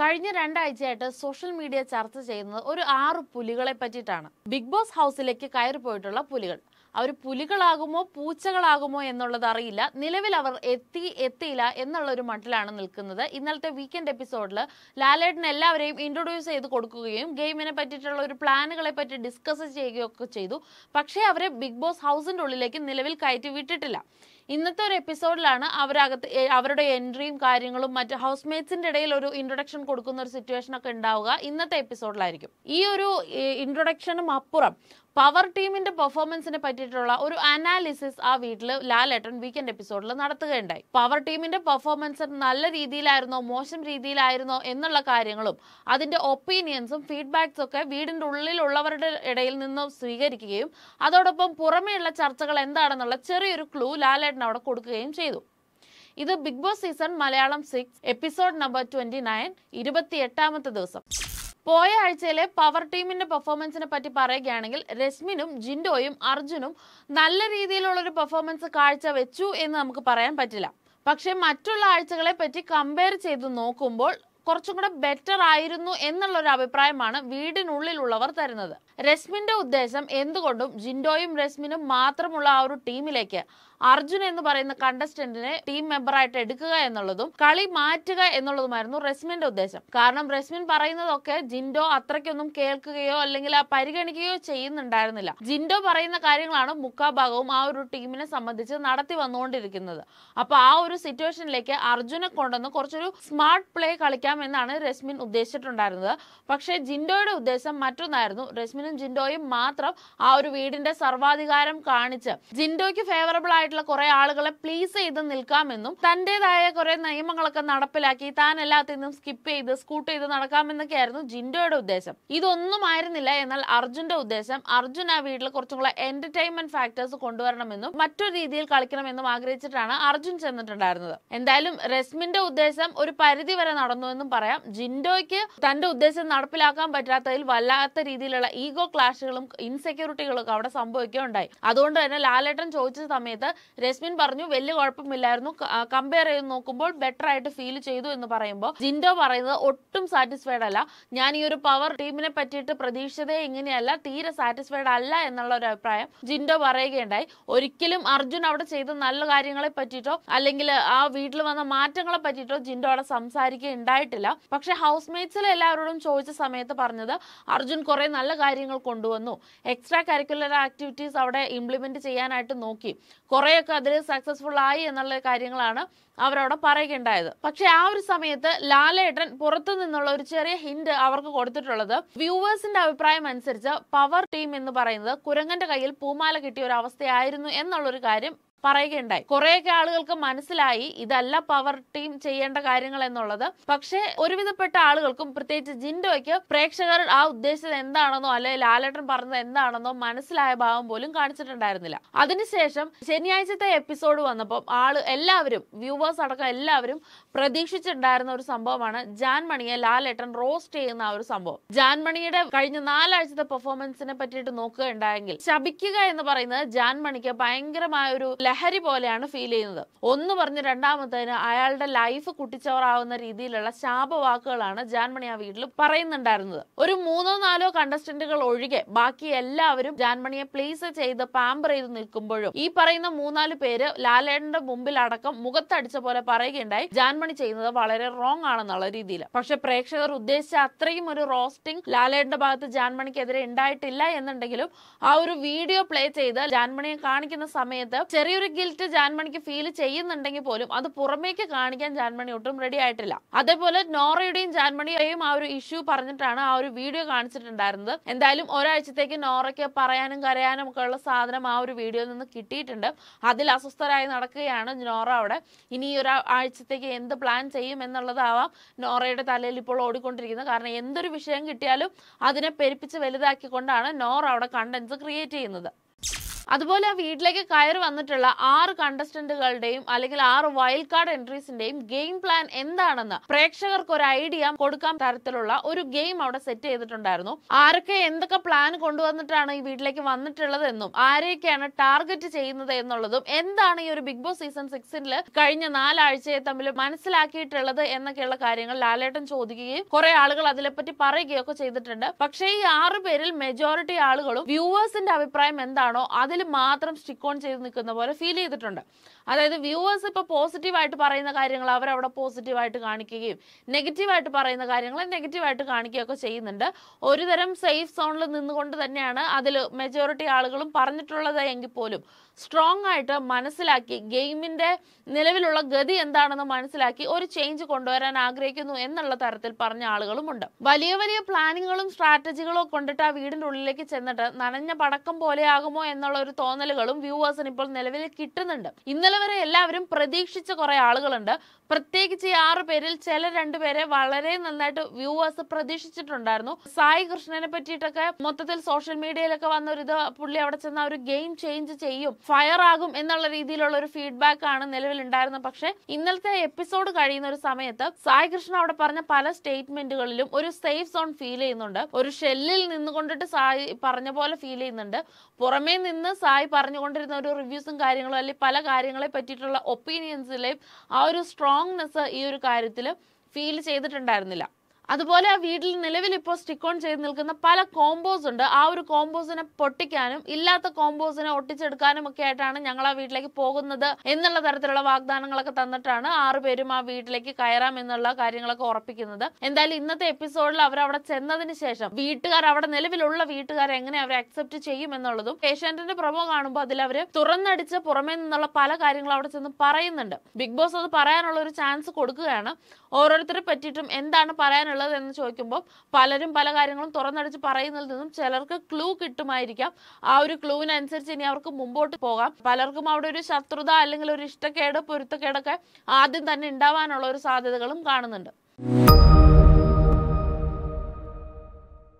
കഴിഞ്ഞ രണ്ടാഴ്ചയായിട്ട് social media ചർച്ച ചെയ്യുന്നത് ഒരു ആറ് പുലികളെ പറ്റിയിട്ടാണ് ബിഗ് ബോസ് ഹൗസിലേക്ക് കയറി പോയിട്ടുള്ള പുലികൾ അവർ പുലികളാകുമോ പൂച്ചകളാകുമോ എന്നുള്ളത് അറിയില്ല നിലവിൽ അവർ എത്തി എത്തിയില്ല എന്നുള്ള ഒരു മട്ടിലാണ് നിൽക്കുന്നത് ഇന്നലത്തെ വീക്കെൻഡ് എപ്പിസോഡിൽ ലാലേട്ടൻ എല്ലാവരെയും ഇൻട്രൊഡ്യൂസ് ചെയ്ത് കൊടുക്കുകയും ഗെയിമിനെ പറ്റിയിട്ടുള്ള ഒരു പ്ലാനുകളെ പറ്റി ഡിസ്കസ് ചെയ്യുകയൊക്കെ ചെയ്തു പക്ഷേ അവരെ ബിഗ് ബോസ് ഹൗസിൻ്റെ ഉള്ളിലേക്ക് നിലവിൽ കയറ്റി വിട്ടിട്ടില്ല ഇന്നത്തെ ഒരു എപ്പിസോഡിലാണ് അവരകത്ത് അവരുടെ എൻട്രിയും കാര്യങ്ങളും മറ്റ് മേറ്റ്സിന്റെ ഇടയിൽ ഒരു ഇൻട്രൊഡക്ഷൻ കൊടുക്കുന്ന ഒരു സിറ്റുവേഷൻ ഒക്കെ ഉണ്ടാവുക ഇന്നത്തെ എപ്പിസോഡിലായിരിക്കും ഈ ഒരു ഇൻട്രൊഡക്ഷനും അപ്പുറം പവർ ടീമിന്റെ പെർഫോമൻസിനെ പറ്റിയിട്ടുള്ള ഒരു അനാലിസിസ് ആ വീട്ടിൽ ലാലേട്ടൻ വീക്കെൻഡ് എപ്പിസോഡിൽ നടത്തുകയുണ്ടായി പവർ ടീമിന്റെ പെർഫോമൻസ് നല്ല രീതിയിലായിരുന്നോ മോശം രീതിയിലായിരുന്നോ എന്നുള്ള കാര്യങ്ങളും അതിന്റെ ഒപ്പീനിയൻസും ഫീഡ്ബാക്സും ഒക്കെ വീടിന്റെ ഉള്ളിലുള്ളവരുടെ ഇടയിൽ നിന്നും സ്വീകരിക്കുകയും അതോടൊപ്പം പുറമേയുള്ള ചർച്ചകൾ എന്താണെന്നുള്ള ചെറിയൊരു ക്ലൂ ലാലേട്ടൻ അവിടെ കൊടുക്കുകയും ചെയ്തു ഇത് Bigg Boss season Malayalam six episode number twenty nine എട്ടാമത്തെ ദിവസം പോയ ആഴ്ചയിലെ പവർ ടീമിന്റെ പെർഫോമൻസിനെ പറ്റി പറയുകയാണെങ്കിൽ രശ്മിനും ജിൻഡോയും അർജുനും നല്ല രീതിയിലുള്ള ഒരു പെർഫോമൻസ് കാഴ്ച വെച്ചു എന്ന് നമുക്ക് പറയാൻ പറ്റില്ല പക്ഷേ മറ്റുള്ള ആഴ്ചകളെ പറ്റി കമ്പയർ ചെയ്ത് നോക്കുമ്പോൾ കുറച്ചും കൂടെ ബെറ്റർ ആയിരുന്നു എന്നുള്ള ഒരു അഭിപ്രായമാണ് വീടിനുള്ളിലുള്ളവർ തരുന്നത് രശ്മിന്റെ ഉദ്ദേശം എന്തുകൊണ്ടും ജിൻഡോയും രശ്മിനും മാത്രമുള്ള ആ ഒരു ടീമിലേക്ക് അർജുൻ എന്ന് പറയുന്ന കണ്ടസ്റ്റന്റിനെ ടീം മെമ്പറായിട്ട് എടുക്കുക എന്നുള്ളതും കളി മാറ്റുക എന്നുള്ളതുമായിരുന്നു റെസ്മിന്റെ ഉദ്ദേശം കാരണം റെസ്മിൻ പറയുന്നതൊക്കെ ജിൻഡോ അത്രയ്ക്കൊന്നും കേൾക്കുകയോ അല്ലെങ്കിൽ ആ പരിഗണിക്കുകയോ ചെയ്യുന്നുണ്ടായിരുന്നില്ല ജിൻഡോ പറയുന്ന കാര്യങ്ങളാണ് മുക്കാഭാഗവും ആ ഒരു ടീമിനെ സംബന്ധിച്ച് നടത്തി വന്നുകൊണ്ടിരിക്കുന്നത് അപ്പൊ ആ ഒരു സിറ്റുവേഷനിലേക്ക് അർജുനെ കൊണ്ടുവന്ന് കുറച്ചൊരു സ്മാർട്ട് പ്ലേ കളിക്കാം എന്നാണ് രശ്മിൻ ഉദ്ദേശിച്ചിട്ടുണ്ടായിരുന്നത് പക്ഷേ ജിൻഡോയുടെ ഉദ്ദേശം മറ്റൊന്നായിരുന്നു രശ്മിനും ജിൻഡോയും മാത്രം ആ ഒരു വീടിന്റെ സർവാധികാരം കാണിച്ച് ജിൻഡോയ്ക്ക് ഫേവറബിൾ ആയി ആയിട്ടുള്ള കുറെ ആളുകളെ പ്ലീസ് ചെയ്ത് നിൽക്കാമെന്നും തന്റേതായ കുറെ നിയമങ്ങളൊക്കെ നടപ്പിലാക്കി താൻ എല്ലാത്തിനും സ്കിപ്പ് ചെയ്ത് സ്കൂട്ട് ചെയ്ത് നടക്കാമെന്നൊക്കെ ആയിരുന്നു ജിൻഡോയുടെ ഉദ്ദേശം ഇതൊന്നും ആയിരുന്നില്ല എന്നാൽ അർജുന്റെ ഉദ്ദേശം അർജുൻ ആ വീട്ടിൽ കുറച്ചും കൂടെ എന്റർടൈൻമെന്റ് ഫാക്ടേഴ്സ് കൊണ്ടുവരണമെന്നും മറ്റൊരു രീതിയിൽ കളിക്കണമെന്നും ആഗ്രഹിച്ചിട്ടാണ് അർജുൻ ചെന്നിട്ടുണ്ടായിരുന്നത് എന്തായാലും രശ്മിന്റെ ഉദ്ദേശം ഒരു പരിധി വരെ നടന്നു എന്നും പറയാം ജിൻഡോയ്ക്ക് തന്റെ ഉദ്ദേശം നടപ്പിലാക്കാൻ പറ്റാത്തതിൽ വല്ലാത്ത രീതിയിലുള്ള ഈഗോ ക്ലാഷുകളും ഇൻസെക്യൂരിറ്റികളും ഒക്കെ അവിടെ സംഭവിക്കുകയുണ്ടായി അതുകൊണ്ട് തന്നെ ലാലേട്ടൻ ചോദിച്ച സമയത്ത് രശ്മിൻ പറഞ്ഞു വലിയ കുഴപ്പമില്ലായിരുന്നു കമ്പയർ ചെയ്ത് നോക്കുമ്പോൾ ബെറ്റർ ആയിട്ട് ഫീൽ ചെയ്തു എന്ന് പറയുമ്പോൾ ജിൻഡോ പറയുന്നത് ഒട്ടും സാറ്റിസ്ഫൈഡ് അല്ല ഞാൻ ഈ ഒരു പവർ ടീമിനെ പറ്റിയിട്ട് പ്രതീക്ഷിച്ചതേ ഇങ്ങനെയല്ല തീരെ സാറ്റിസ്ഫൈഡ് അല്ല എന്നുള്ള ഒരു അഭിപ്രായം ജിൻഡോ പറയുകയുണ്ടായി ഒരിക്കലും അർജുൻ അവിടെ ചെയ്ത നല്ല കാര്യങ്ങളെ പറ്റിയിട്ടോ അല്ലെങ്കിൽ ആ വീട്ടിൽ വന്ന മാറ്റങ്ങളെ പറ്റിയിട്ടോ ജിൻഡോ അവിടെ സംസാരിക്കുകയുണ്ടായിട്ടില്ല പക്ഷെ ഹൗസ് മേറ്റ്സിൽ എല്ലാവരോടും ചോദിച്ച സമയത്ത് പറഞ്ഞത് അർജുൻ കുറേ നല്ല കാര്യങ്ങൾ കൊണ്ടുവന്നു എക്സ്ട്രാ കരിക്കുലർ ആക്ടിവിറ്റീസ് അവിടെ ഇംപ്ലിമെന്റ് ചെയ്യാനായിട്ട് നോക്കി കുറെ കുറേയൊക്കെ അതിൽ സക്സസ്ഫുൾ ആയി എന്നുള്ള കാര്യങ്ങളാണ് അവരവിടെ പറയുകയുണ്ടായത് പക്ഷെ ആ ഒരു സമയത്ത് ലാലേട്ടൻ പുറത്തു നിന്നുള്ള ഒരു ചെറിയ ഹിന്റ് അവർക്ക് കൊടുത്തിട്ടുള്ളത് വ്യൂവേഴ്സിന്റെ അഭിപ്രായം അനുസരിച്ച് പവർ ടീം എന്ന് പറയുന്നത് കുരങ്ങന്റെ കയ്യിൽ പൂമാല കിട്ടിയ ഒരു അവസ്ഥയായിരുന്നു എന്നുള്ളൊരു കാര്യം പറയുകയുണ്ടായി കുറേയൊക്കെ ആളുകൾക്ക് മനസ്സിലായി ഇതല്ല പവർ ടീം ചെയ്യേണ്ട കാര്യങ്ങൾ എന്നുള്ളത് പക്ഷേ ഒരുവിധപ്പെട്ട ആളുകൾക്കും പ്രത്യേകിച്ച് ജിൻഡോയ്ക്ക് പ്രേക്ഷകർ ആ ഉദ്ദേശിച്ചത് എന്താണെന്നോ അല്ലെങ്കിൽ ലാലേട്ടൻ പറഞ്ഞത് എന്താണെന്നോ മനസ്സിലായ ഭാവം പോലും കാണിച്ചിട്ടുണ്ടായിരുന്നില്ല അതിനുശേഷം ശനിയാഴ്ചത്തെ എപ്പിസോഡ് വന്നപ്പോൾ ആള് എല്ലാവരും വ്യൂവേഴ്സ് അടക്കം എല്ലാവരും പ്രതീക്ഷിച്ചിട്ടുണ്ടായിരുന്ന ഒരു സംഭവമാണ് ജാൻമണിയെ ലാലേട്ടൻ റോസ്റ്റ് ചെയ്യുന്ന ആ ഒരു സംഭവം ജാൻമണിയുടെ കഴിഞ്ഞ നാലാഴ്ചത്തെ പെർഫോമൻസിനെ പറ്റിയിട്ട് നോക്കുകയുണ്ടായെങ്കിൽ ശപിക്കുക എന്ന് പറയുന്നത് ജാൻമണിക്ക് ഭയങ്കരമായ ഒരു ലഹരി പോലെയാണ് ഫീൽ ചെയ്യുന്നത് ഒന്ന് പറഞ്ഞ് രണ്ടാമത്തേന് അയാളുടെ ലൈഫ് കുട്ടിച്ചവറാവുന്ന രീതിയിലുള്ള ശാപവാക്കുകളാണ് ജാൻമണി ആ വീട്ടിൽ പറയുന്നുണ്ടായിരുന്നത് ഒരു മൂന്നോ നാലോ കണ്ടസ്റ്റന്റുകൾ ഒഴികെ ബാക്കി എല്ലാവരും ജാൻമണിയെ പ്ലേസ് ചെയ്ത് പാമ്പർ ചെയ്ത് നിൽക്കുമ്പോഴും ഈ പറയുന്ന മൂന്നാല് പേര് ലാലേട്ടന്റെ മുമ്പിൽ അടക്കം മുഖത്തടിച്ച പോലെ പറയുകയുണ്ടായി ജാൻമണി ചെയ്യുന്നത് വളരെ റോങ് ആണെന്നുള്ള രീതിയിൽ പക്ഷെ പ്രേക്ഷകർ ഉദ്ദേശിച്ച അത്രയും ഒരു റോസ്റ്റിംഗ് ലാലേട്ടന്റെ ഭാഗത്ത് ജാൻമണിക്കെതിരെ ഉണ്ടായിട്ടില്ല എന്നുണ്ടെങ്കിലും ആ ഒരു വീഡിയോ പ്ലേ ചെയ്ത് ജാൻമണിയെ കാണിക്കുന്ന സമയത്ത് ചെറിയ ഒരു ഗിൽറ്റ് ജാൻമണിക്ക് ഫീൽ ചെയ്യുന്നുണ്ടെങ്കിൽ പോലും അത് പുറമേക്ക് കാണിക്കാൻ ജാൻമണി ഒട്ടും റെഡി ആയിട്ടില്ല അതേപോലെ നോറയുടെയും ജാൻമണിയുടെയും ആ ഒരു ഇഷ്യൂ പറഞ്ഞിട്ടാണ് ആ ഒരു വീഡിയോ കാണിച്ചിട്ടുണ്ടായിരുന്നത് എന്തായാലും ഒരാഴ്ചത്തേക്ക് നോറയ്ക്ക് പറയാനും കരയാനും ഒക്കെ ഉള്ള സാധനം ആ ഒരു വീഡിയോയിൽ നിന്ന് കിട്ടിയിട്ടുണ്ട് അതിൽ അസ്വസ്ഥരായി നടക്കുകയാണ് നോറ അവിടെ ഇനി ഒരു ആഴ്ചത്തേക്ക് എന്ത് പ്ലാൻ ചെയ്യും എന്നുള്ളതാവാം നോറയുടെ തലയിൽ ഇപ്പോൾ ഓടിക്കൊണ്ടിരിക്കുന്നത് കാരണം എന്തൊരു വിഷയം കിട്ടിയാലും അതിനെ പെരുപ്പിച്ച് വലുതാക്കിക്കൊണ്ടാണ് നോറ അവിടെ കണ്ടന്റ്സ് ക്രിയേറ്റ് ചെയ്യുന്നത് അതുപോലെ വീട്ടിലേക്ക് കയറി വന്നിട്ടുള്ള ആറ് കണ്ടസ്റ്റന്റുകളുടെയും അല്ലെങ്കിൽ ആറ് വൈൽഡ് കാർഡ് എൻട്രീസിന്റെയും ഗെയിം പ്ലാൻ എന്താണെന്ന് പ്രേക്ഷകർക്ക് ഒരു ഐഡിയ കൊടുക്കാൻ തരത്തിലുള്ള ഒരു ഗെയിം അവിടെ സെറ്റ് ചെയ്തിട്ടുണ്ടായിരുന്നു ആരൊക്കെ എന്തൊക്കെ പ്ലാൻ കൊണ്ടുവന്നിട്ടാണ് ഈ വീട്ടിലേക്ക് വന്നിട്ടുള്ളതെന്നും ആരെയൊക്കെയാണ് ടാർഗറ്റ് ചെയ്യുന്നത് എന്നുള്ളതും എന്താണ് ഈ ഒരു ബിഗ് ബോസ് സീസൺ സിക്സിൽ കഴിഞ്ഞ നാലാഴ്ചയെ തമ്മിൽ മനസ്സിലാക്കിയിട്ടുള്ളത് എന്നൊക്കെയുള്ള കാര്യങ്ങൾ ലാലേട്ടൻ ചോദിക്കുകയും കുറെ ആളുകൾ അതിനെപ്പറ്റി പറയുകയൊക്കെ ചെയ്തിട്ടുണ്ട് പക്ഷേ ഈ ആറു പേരിൽ മെജോറിറ്റി ആളുകളും വ്യൂവേഴ്സിന്റെ അഭിപ്രായം എന്താണോ അതിൽ നാവിൽ മാത്രം സ്റ്റിക്ക് ഓൺ ചെയ്ത് നിൽക്കുന്ന പോലെ ഫീൽ ചെയ്തിട്ടുണ്ട് അതായത് വ്യൂവേഴ്സ് ഇപ്പോൾ പോസിറ്റീവായിട്ട് പറയുന്ന കാര്യങ്ങൾ അവരവിടെ പോസിറ്റീവായിട്ട് കാണിക്കുകയും നെഗറ്റീവായിട്ട് പറയുന്ന കാര്യങ്ങൾ നെഗറ്റീവായിട്ട് കാണിക്കുകയൊക്കെ ചെയ്യുന്നുണ്ട് ഒരുതരം സേഫ് സോണിൽ നിന്നുകൊണ്ട് തന്നെയാണ് അതിൽ മെജോറിറ്റി ആളുകളും പറഞ്ഞിട്ടുള്ളത് എങ്കിൽ പോലും സ്ട്രോങ് ആയിട്ട് മനസ്സിലാക്കി ഗെയിമിൻ്റെ നിലവിലുള്ള ഗതി എന്താണെന്ന് മനസ്സിലാക്കി ഒരു ചേഞ്ച് കൊണ്ടുവരാൻ ആഗ്രഹിക്കുന്നു എന്നുള്ള തരത്തിൽ പറഞ്ഞ ഉണ്ട് വലിയ വലിയ പ്ലാനിങ്ങുകളും സ്ട്രാറ്റജികളും കൊണ്ടിട്ട് ആ വീടിൻ്റെ ഉള്ളിലേക്ക് ചെന്നിട്ട് നനഞ്ഞ പടക്കം പോലെയാകുമോ എന്നുള്ള ഒരു തോന്നലുകളും വ്യൂവേഴ്സിന് ഇപ്പോൾ നിലവിൽ കിട്ടുന്നുണ്ട് ഇന്നലെ വരെ എല്ലാവരും പ്രതീക്ഷിച്ച കുറെ ആളുകളുണ്ട് പ്രത്യേകിച്ച് ഈ ആറ് പേരിൽ ചില രണ്ടുപേരെ വളരെ നന്നായിട്ട് വ്യൂവേഴ്സ് പ്രതീക്ഷിച്ചിട്ടുണ്ടായിരുന്നു സായി കൃഷ്ണനെ പറ്റിയിട്ടൊക്കെ മൊത്തത്തിൽ സോഷ്യൽ മീഡിയയിലൊക്കെ വന്ന ഒരു ഇത് പുള്ളി അവിടെ ചെന്ന ഒരു ഗെയിം ചേഞ്ച് ചെയ്യും ഫയർ ആകും എന്നുള്ള രീതിയിലുള്ള ഒരു ഫീഡ്ബാക്ക് ആണ് നിലവിൽ ഉണ്ടായിരുന്നത് പക്ഷെ ഇന്നലത്തെ എപ്പിസോഡ് കഴിയുന്ന ഒരു സമയത്ത് സായി കൃഷ്ണ അവിടെ പറഞ്ഞ പല സ്റ്റേറ്റ്മെന്റുകളിലും ഒരു സേഫ് സോൺ ഫീൽ ചെയ്യുന്നുണ്ട് ഒരു ഷെല്ലിൽ നിന്നുകൊണ്ടിട്ട് സായി പറഞ്ഞ പോലെ ഫീൽ ചെയ്യുന്നുണ്ട് പുറമേ നിന്ന് ആയി പറഞ്ഞുകൊണ്ടിരുന്ന ഒരു റിവ്യൂസും കാര്യങ്ങളും അല്ലെങ്കിൽ പല കാര്യങ്ങളെ പറ്റിയിട്ടുള്ള ഒപ്പീനിയൻസിലെയും ആ ഒരു സ്ട്രോങ്നെസ് ഈ ഒരു കാര്യത്തിൽ ഫീൽ ചെയ്തിട്ടുണ്ടായിരുന്നില്ല അതുപോലെ വീട്ടിൽ നിലവിൽ ഇപ്പോൾ സ്റ്റിക്ക് ഓൺ ചെയ്ത് നിൽക്കുന്ന പല കോമ്പോസ് ഉണ്ട് ആ ഒരു കോമ്പോസിനെ പൊട്ടിക്കാനും ഇല്ലാത്ത കോമ്പോസിനെ ഒട്ടിച്ചെടുക്കാനും ഒക്കെ ആയിട്ടാണ് ഞങ്ങൾ ആ വീട്ടിലേക്ക് പോകുന്നത് എന്നുള്ള തരത്തിലുള്ള വാഗ്ദാനങ്ങളൊക്കെ തന്നിട്ടാണ് ആറു പേരും ആ വീട്ടിലേക്ക് കയറാം എന്നുള്ള കാര്യങ്ങളൊക്കെ ഉറപ്പിക്കുന്നത് എന്തായാലും ഇന്നത്തെ എപ്പിസോഡിൽ അവർ അവിടെ ചെന്നതിന് ശേഷം വീട്ടുകാർ അവിടെ നിലവിലുള്ള വീട്ടുകാർ എങ്ങനെ അവരെ അക്സെപ്റ്റ് ചെയ്യും എന്നുള്ളതും പേഷ്യന്റിന്റെ പ്രമോ കാണുമ്പോൾ അതിൽ അവർ തുറന്നടിച്ച് പുറമേ നിന്നുള്ള പല കാര്യങ്ങളും അവിടെ ചെന്ന് പറയുന്നുണ്ട് ബിഗ് ബോസ് അത് പറയാനുള്ള ഒരു ചാൻസ് കൊടുക്കുകയാണ് ഓരോരുത്തരെ പറ്റിയിട്ടും എന്താണ് പറയാനുള്ളത് പറയാനുള്ളത് എന്ന് ചോദിക്കുമ്പോൾ പലരും പല കാര്യങ്ങളും തുറന്നടിച്ച് പറയുന്നതിൽ നിന്നും ചിലർക്ക് ക്ലൂ കിട്ടുമായിരിക്കാം ആ ഒരു ക്ലൂവിനനുസരിച്ച് ഇനി അവർക്ക് മുമ്പോട്ട് പോകാം പലർക്കും അവിടെ ഒരു ശത്രുത അല്ലെങ്കിൽ ഒരു ഇഷ്ടക്കേട് പൊരുത്തക്കേടൊക്കെ ആദ്യം തന്നെ ഉണ്ടാവാനുള്ള ഒരു സാധ്യതകളും കാണുന്നുണ്ട്